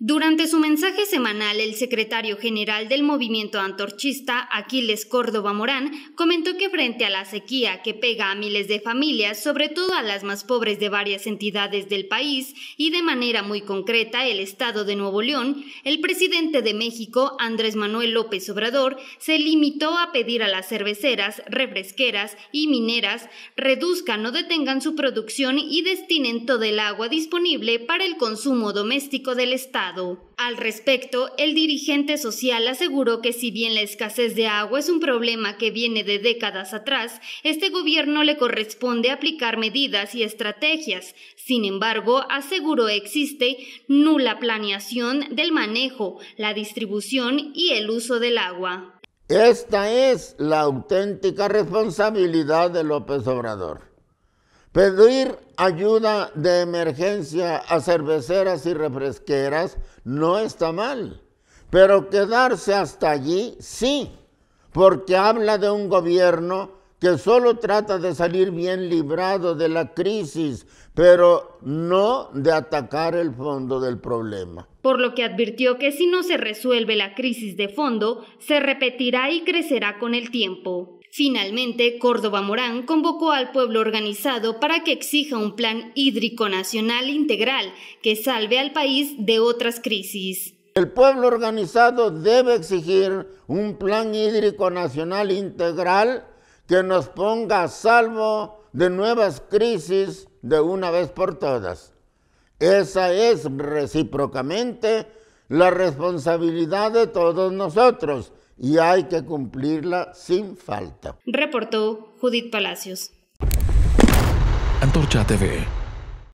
Durante su mensaje semanal, el secretario general del movimiento antorchista, Aquiles Córdoba Morán, comentó que frente a la sequía que pega a miles de familias, sobre todo a las más pobres de varias entidades del país y de manera muy concreta el estado de Nuevo León, el presidente de México, Andrés Manuel López Obrador, se limitó a pedir a las cerveceras, refresqueras y mineras reduzcan o detengan su producción y destinen todo el agua disponible para el consumo doméstico del estado. Al respecto, el dirigente social aseguró que si bien la escasez de agua es un problema que viene de décadas atrás, este gobierno le corresponde aplicar medidas y estrategias. Sin embargo, aseguró existe nula planeación del manejo, la distribución y el uso del agua. Esta es la auténtica responsabilidad de López Obrador. Pedir ayuda de emergencia a cerveceras y refresqueras no está mal, pero quedarse hasta allí sí, porque habla de un gobierno que solo trata de salir bien librado de la crisis, pero no de atacar el fondo del problema. Por lo que advirtió que si no se resuelve la crisis de fondo, se repetirá y crecerá con el tiempo. Finalmente, Córdoba Morán convocó al pueblo organizado para que exija un plan hídrico nacional integral que salve al país de otras crisis. El pueblo organizado debe exigir un plan hídrico nacional integral que nos ponga a salvo de nuevas crisis de una vez por todas. Esa es recíprocamente la responsabilidad de todos nosotros y hay que cumplirla sin falta. Reportó Judith Palacios. Antorcha TV.